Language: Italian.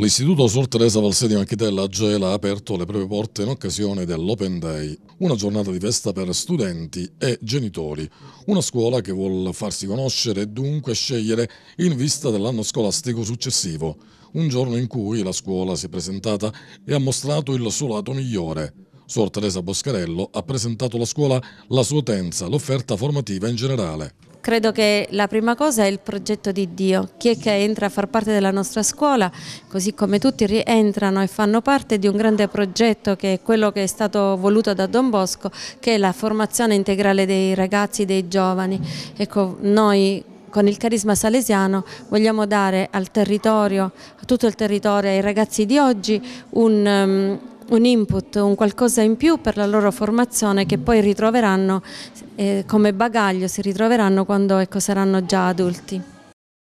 L'istituto Sor Teresa Valsedi Manchitella a Gela ha aperto le proprie porte in occasione dell'Open Day, una giornata di festa per studenti e genitori. Una scuola che vuole farsi conoscere e dunque scegliere in vista dell'anno scolastico successivo, un giorno in cui la scuola si è presentata e ha mostrato il suo lato migliore. Sor Teresa Boscarello ha presentato alla scuola la sua utenza, l'offerta formativa in generale. Credo che la prima cosa è il progetto di Dio, chi è che entra a far parte della nostra scuola, così come tutti rientrano e fanno parte di un grande progetto che è quello che è stato voluto da Don Bosco, che è la formazione integrale dei ragazzi, dei giovani. Ecco, noi con il carisma salesiano vogliamo dare al territorio, a tutto il territorio, ai ragazzi di oggi un... Um, un input, un qualcosa in più per la loro formazione che poi ritroveranno eh, come bagaglio, si ritroveranno quando ecco, saranno già adulti.